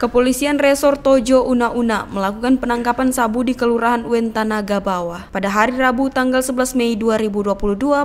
Kepolisian Resor Tojo Una-Una melakukan penangkapan sabu di Kelurahan Wentanaga Bawah pada hari Rabu tanggal 11 Mei 2022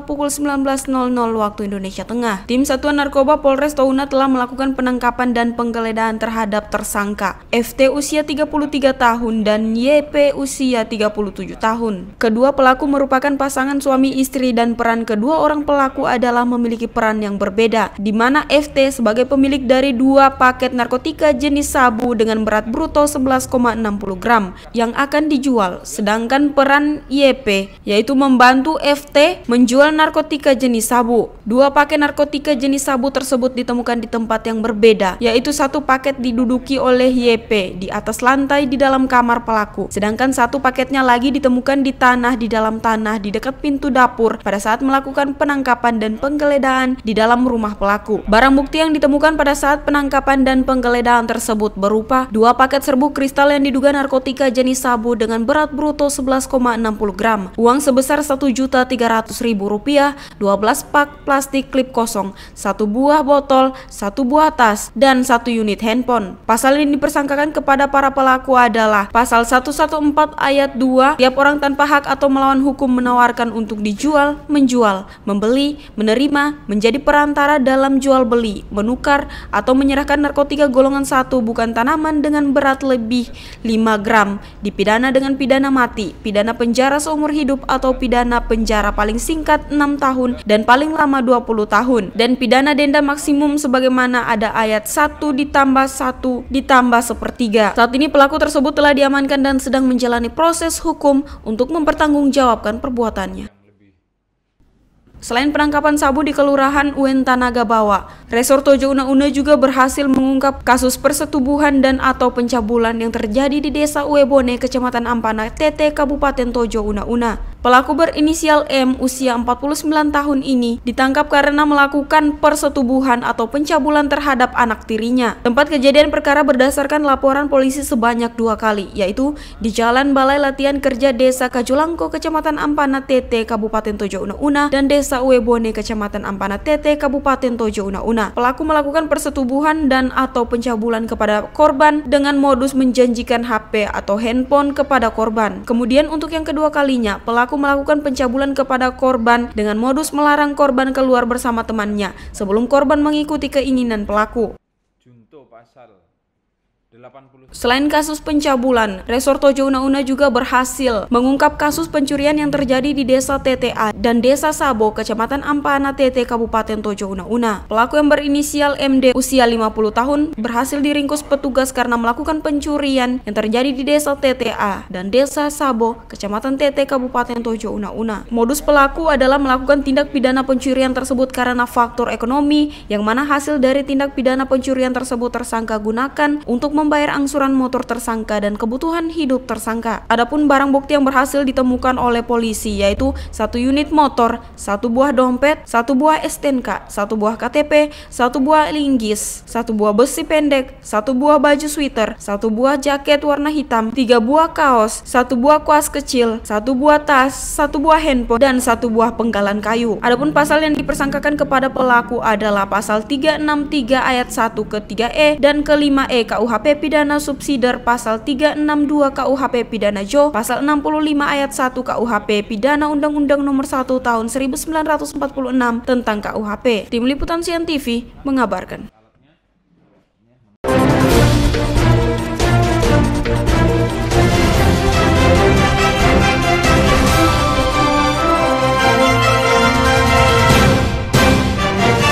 pukul 19.00 waktu Indonesia Tengah. Tim Satuan Narkoba Polres Touna telah melakukan penangkapan dan penggeledahan terhadap tersangka FT usia 33 tahun dan YP usia 37 tahun. Kedua pelaku merupakan pasangan suami istri dan peran kedua orang pelaku adalah memiliki peran yang berbeda di mana FT sebagai pemilik dari dua paket narkotika jenis sabu sabu dengan berat bruto 11,60 gram yang akan dijual, sedangkan peran YP yaitu membantu FT menjual narkotika jenis sabu. Dua paket narkotika jenis sabu tersebut ditemukan di tempat yang berbeda, yaitu satu paket diduduki oleh YP di atas lantai di dalam kamar pelaku, sedangkan satu paketnya lagi ditemukan di tanah di dalam tanah di dekat pintu dapur pada saat melakukan penangkapan dan penggeledahan di dalam rumah pelaku. Barang bukti yang ditemukan pada saat penangkapan dan penggeledahan tersebut berupa dua paket serbuk kristal yang diduga narkotika jenis sabu dengan berat bruto 11,60 gram, uang sebesar Rp1.300.000, 12 pak plastik klip kosong, satu buah botol, satu buah tas, dan satu unit handphone. Pasal ini dipersangkakan kepada para pelaku adalah pasal 114 ayat 2, tiap orang tanpa hak atau melawan hukum menawarkan untuk dijual, menjual, membeli, menerima, menjadi perantara dalam jual beli, menukar, atau menyerahkan narkotika golongan satu bukan tanaman dengan berat lebih 5 gram dipidana dengan pidana mati, pidana penjara seumur hidup atau pidana penjara paling singkat 6 tahun dan paling lama 20 tahun dan pidana denda maksimum sebagaimana ada ayat 1 ditambah 1 ditambah sepertiga. Saat ini pelaku tersebut telah diamankan dan sedang menjalani proses hukum untuk mempertanggungjawabkan perbuatannya. Selain penangkapan Sabu di Kelurahan Uentanaga Bawa, Resor Tojo Una Una juga berhasil mengungkap kasus persetubuhan dan atau pencabulan yang terjadi di Desa Uebone, Kecamatan Ampana, TT Kabupaten Tojo Una Una. Pelaku berinisial M usia 49 tahun ini ditangkap karena melakukan persetubuhan atau pencabulan terhadap anak tirinya. Tempat kejadian perkara berdasarkan laporan polisi sebanyak dua kali, yaitu di Jalan Balai Latihan Kerja Desa Kajulangko, Kecamatan Ampana TT, Kabupaten Tojo Una Una, dan Desa Uebone, Kecamatan Ampana TT, Kabupaten Tojo Una Una. Pelaku melakukan persetubuhan dan atau pencabulan kepada korban dengan modus menjanjikan HP atau handphone kepada korban. Kemudian untuk yang kedua kalinya, pelaku pelaku melakukan pencabulan kepada korban dengan modus melarang korban keluar bersama temannya sebelum korban mengikuti keinginan pelaku. Junto pasal Selain kasus pencabulan, Resor Tojo Una Una juga berhasil mengungkap kasus pencurian yang terjadi di Desa TTA dan Desa Sabo, Kecamatan Ampana TT, Kabupaten Tojo Una Una. Pelaku yang berinisial MD usia 50 tahun berhasil diringkus petugas karena melakukan pencurian yang terjadi di Desa TTA dan Desa Sabo, Kecamatan TT, Kabupaten Tojo Una Una. Modus pelaku adalah melakukan tindak pidana pencurian tersebut karena faktor ekonomi yang mana hasil dari tindak pidana pencurian tersebut tersangka gunakan untuk mem membayar angsuran motor tersangka dan kebutuhan hidup tersangka. Adapun barang bukti yang berhasil ditemukan oleh polisi yaitu satu unit motor, satu buah dompet, satu buah STNK, satu buah KTP, satu buah linggis, satu buah besi pendek, satu buah baju sweater, satu buah jaket warna hitam, tiga buah kaos, satu buah kuas kecil, satu buah tas, satu buah handphone, dan satu buah penggalan kayu. Adapun pasal yang dipersangkakan kepada pelaku adalah pasal 363 ayat 1 ke 3E dan ke 5E KUHP pidana subsidiar pasal 362 KUHP pidana Jo, pasal 65 ayat 1 KUHP pidana Undang-Undang Nomor 1 Tahun 1946 tentang KUHP. Tim Liputan Sian TV mengabarkan.